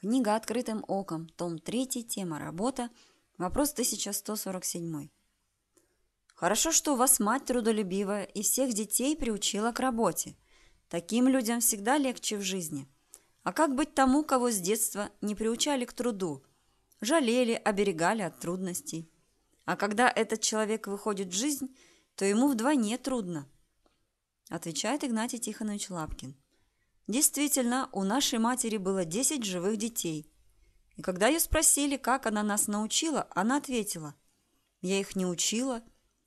Книга «Открытым оком», том 3, тема «Работа», вопрос 1147. Хорошо, что у вас мать трудолюбивая и всех детей приучила к работе. Таким людям всегда легче в жизни. А как быть тому, кого с детства не приучали к труду, жалели, оберегали от трудностей? А когда этот человек выходит в жизнь, то ему вдвойне трудно. Отвечает Игнатий Тихонович Лапкин. Действительно, у нашей матери было 10 живых детей. И когда ее спросили, как она нас научила, она ответила, «Я их не учила.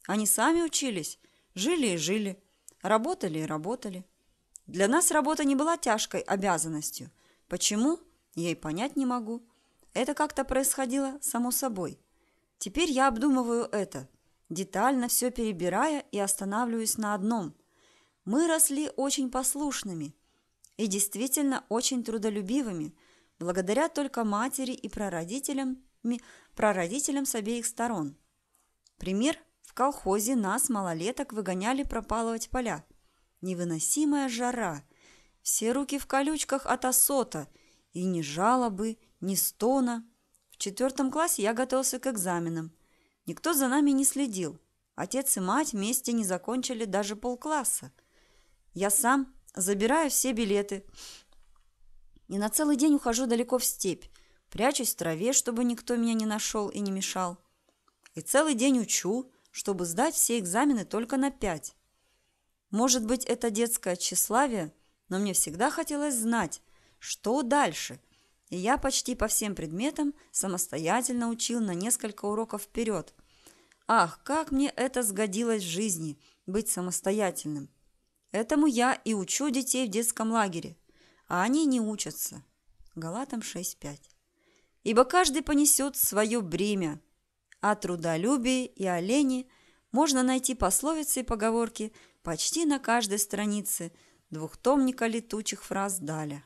Они сами учились, жили и жили, работали и работали». Для нас работа не была тяжкой обязанностью. Почему? Я и понять не могу. Это как-то происходило само собой. Теперь я обдумываю это, детально все перебирая и останавливаюсь на одном. Мы росли очень послушными – и действительно очень трудолюбивыми, благодаря только матери и прародителям, прародителям с обеих сторон. Пример – в колхозе нас, малолеток, выгоняли пропалывать поля. Невыносимая жара, все руки в колючках от осота, и ни жалобы, ни стона. В четвертом классе я готовился к экзаменам. Никто за нами не следил. Отец и мать вместе не закончили даже полкласса. Я сам Забираю все билеты. И на целый день ухожу далеко в степь. Прячусь в траве, чтобы никто меня не нашел и не мешал. И целый день учу, чтобы сдать все экзамены только на пять. Может быть, это детское тщеславие, но мне всегда хотелось знать, что дальше. И я почти по всем предметам самостоятельно учил на несколько уроков вперед. Ах, как мне это сгодилось в жизни, быть самостоятельным. Этому я и учу детей в детском лагере, а они не учатся. Галатам 6.5. Ибо каждый понесет свое бремя. а трудолюбие и о можно найти пословицы и поговорки почти на каждой странице двухтомника летучих фраз Даля.